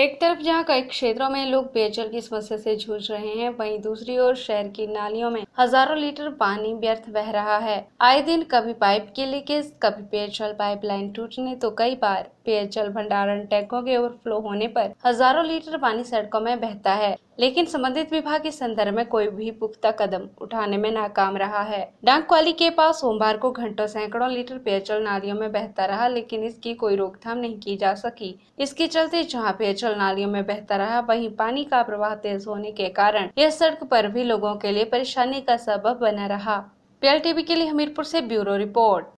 एक तरफ जहां कई क्षेत्रों में लोग पेयजल की समस्या से जूझ रहे हैं वहीं दूसरी ओर शहर की नालियों में हजारों लीटर पानी व्यर्थ बह रहा है आए दिन कभी पाइप के लीकेज कभी पेयजल पाइपलाइन टूटने तो कई बार पेयजल भंडारण टैंकों के ओवरफ्लो होने पर हजारों लीटर पानी सड़कों में बहता है लेकिन संबंधित विभाग इस संदर्भ में कोई भी पुख्ता कदम उठाने में नाकाम रहा है डांग क्वाली के पास सोमवार को घंटों सैकड़ों लीटर पेयजल नालियों में बहता रहा लेकिन इसकी कोई रोकथाम नहीं की जा सकी इसके चलते जहाँ पेयजल नालियों में बहता रहा वही पानी का प्रवाह तेज होने के कारण यह सड़क पर भी लोगों के लिए परेशानी का सबब बना रहा पीएल टीवी के लिए हमीरपुर से ब्यूरो रिपोर्ट